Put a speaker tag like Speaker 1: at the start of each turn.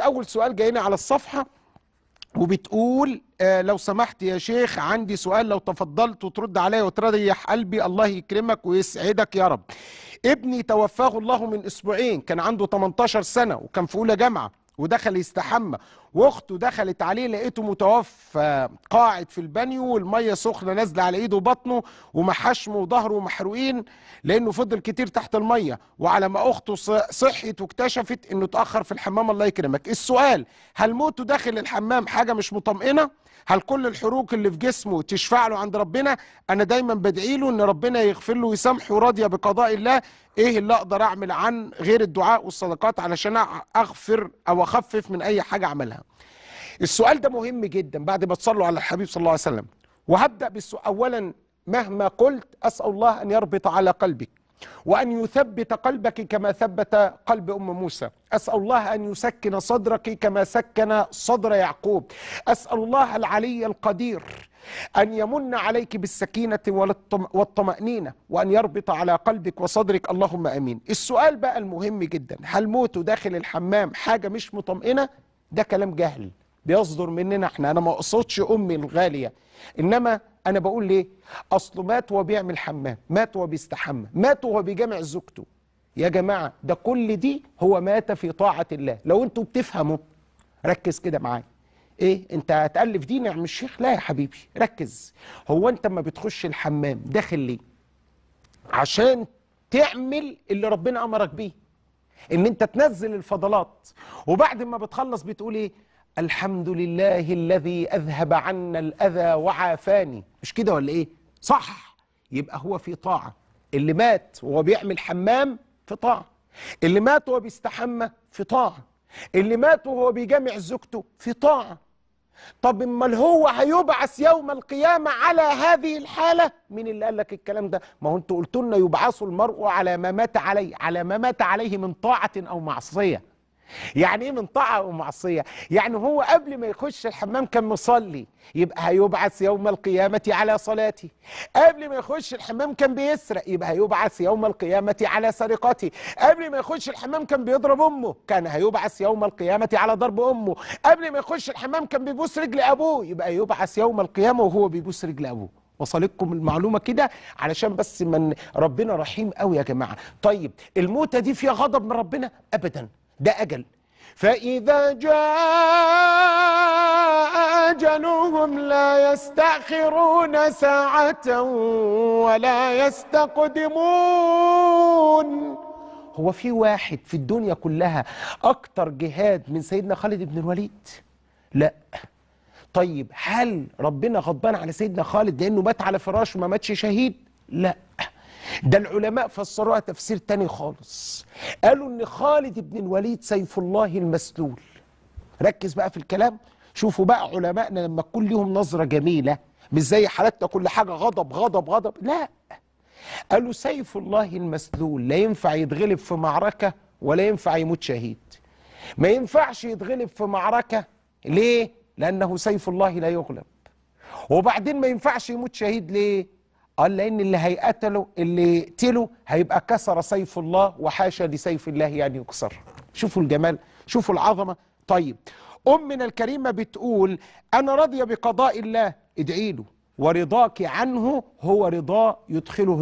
Speaker 1: اعتقد اول سؤال جاينا على الصفحه وبتقول آه لو سمحت يا شيخ عندي سؤال لو تفضلت وترد عليا وتريح قلبي الله يكرمك ويسعدك يا رب ابني توفاه الله من اسبوعين كان عنده 18 سنه وكان في اولى جامعه ودخل يستحمى واخته دخلت عليه لقيته متوفى قاعد في البانيو والميه سخنه نازله على ايده وبطنه ومحشمه وظهره محروقين لانه فضل كتير تحت الميه وعلى ما اخته صحيت واكتشفت انه اتاخر في الحمام الله يكرمك السؤال هل موته داخل الحمام حاجه مش مطمئنه هل كل الحروق اللي في جسمه تشفع له عند ربنا انا دايما بدعي له ان ربنا يغفر له ويسامحه وراضيه بقضاء الله ايه اللي اقدر اعمل عن غير الدعاء والصدقات علشان اغفر او اخفف من اي حاجه عملها السؤال ده مهم جدا بعد ما تصلوا على الحبيب صلى الله عليه وسلم وهبدأ بالسؤال أولا مهما قلت أسأل الله أن يربط على قلبك وأن يثبت قلبك كما ثبت قلب أم موسى أسأل الله أن يسكن صدرك كما سكن صدر يعقوب أسأل الله العلي القدير أن يمن عليك بالسكينة والطمأنينة وأن يربط على قلبك وصدرك اللهم أمين السؤال بقى المهم جدا هل موته داخل الحمام حاجة مش مطمئنة ده كلام جهل بيصدر مننا احنا انا ما اقصدش امي الغاليه انما انا بقول ليه اصله مات وهو بيعمل حمام مات وهو بيستحمى مات وهو بيجمع زوجته يا جماعه ده كل دي هو مات في طاعه الله لو انتوا بتفهموا ركز كده معايا ايه انت هتالف دي نعم الشيخ لا يا حبيبي ركز هو انت ما بتخش الحمام داخل ليه عشان تعمل اللي ربنا امرك بيه ان انت تنزل الفضلات وبعد ما بتخلص بتقول ايه الحمد لله الذي اذهب عنا الاذى وعافاني مش كده ولا ايه صح يبقى هو في طاعه اللي مات وهو بيعمل حمام في طاعه اللي مات وهو بيستحمى في طاعه اللي مات وهو بيجامع زوجته في طاعه طب امال هو هيبعث يوم القيامه على هذه الحاله مين اللي قال لك الكلام ده ما هو انتوا قلتوا لنا يبعث المرء على ما مات عليه على ما مات عليه من طاعه او معصيه يعني ايه من طاعه ومعصيه يعني هو قبل ما يخش الحمام كان مصلي يبقى هيبعث يوم القيامه على صلاتي قبل ما يخش الحمام كان بيسرق يبقى هيبعث يوم القيامه على سرقتي قبل ما يخش الحمام كان بيضرب امه كان هيبعث يوم القيامه على ضرب امه قبل ما يخش الحمام كان بيبوس رجل ابوه يبقى يبعث يوم القيامه وهو بيبوس رجل ابوه وصلتكم المعلومه كده علشان بس من ربنا رحيم قوي يا جماعه طيب الموتة دي فيها غضب من ربنا ابدا ده أجل فإذا جاء أجلهم لا يستأخرون ساعة ولا يستقدمون هو في واحد في الدنيا كلها أكتر جهاد من سيدنا خالد بن الوليد لا طيب هل ربنا غضبان على سيدنا خالد لأنه مات على فراشه وما ماتش شهيد لا ده العلماء فسروها تفسير تاني خالص قالوا ان خالد بن الوليد سيف الله المسلول ركز بقى في الكلام شوفوا بقى علمائنا لما تكون ليهم نظرة جميلة مش زي حالتنا كل حاجة غضب غضب غضب لا قالوا سيف الله المسلول لا ينفع يتغلب في معركة ولا ينفع يموت شهيد ما ينفعش يتغلب في معركة ليه؟ لأنه سيف الله لا يغلب وبعدين ما ينفعش يموت شهيد ليه؟ قال لأن اللي هيقتله اللي يقتله هيبقى كسر سيف الله وحاشا لسيف الله يعني يكسر شوفوا الجمال شوفوا العظمة طيب أمنا الكريمة بتقول أنا راضية بقضاء الله ادعي له ورضاك عنه هو رضا يدخله